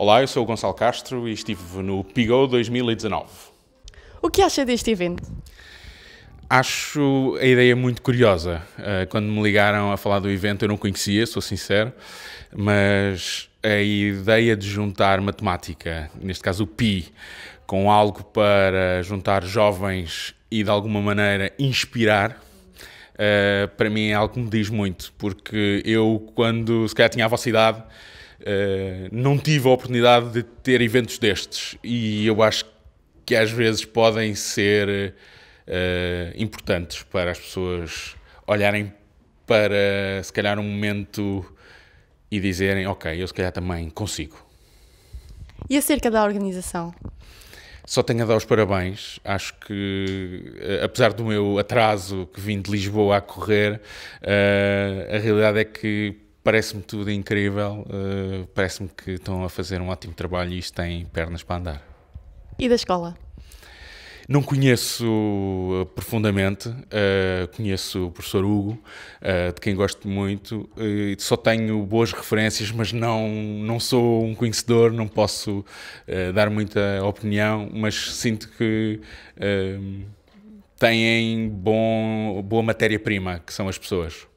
Olá, eu sou o Gonçalo Castro e estive no PIGO 2019. O que acha deste evento? Acho a ideia muito curiosa. Eh, quando me ligaram a falar do evento, eu não conhecia, sou sincero, mas a ideia de juntar matemática, neste caso o PI, com algo para juntar jovens e de alguma maneira inspirar, eh, para mim é algo que me diz muito, porque eu, quando se calhar tinha a vossa idade, eh, não tive a oportunidade de ter eventos destes e eu acho que às vezes podem ser eh, importantes para as pessoas olharem para se calhar um momento e dizerem, ok, eu se calhar também consigo. E acerca da organização? Só tenho a dar os parabéns. Acho que, eh, apesar do meu atraso que vim de Lisboa a correr, a realidade é que parece-me tudo incrível, uh, parece-me que estão a fazer um ótimo trabalho e isto tem pernas para andar. E da escola? Não conheço eh, profundamente, uh, conheço o professor Hugo, uh, de quem gosto muito, uh, só tenho boas referências, mas não, não sou um conhecedor, não posso dar muita opinião, mas sinto que têm bom, boa matéria-prima, que são as pessoas.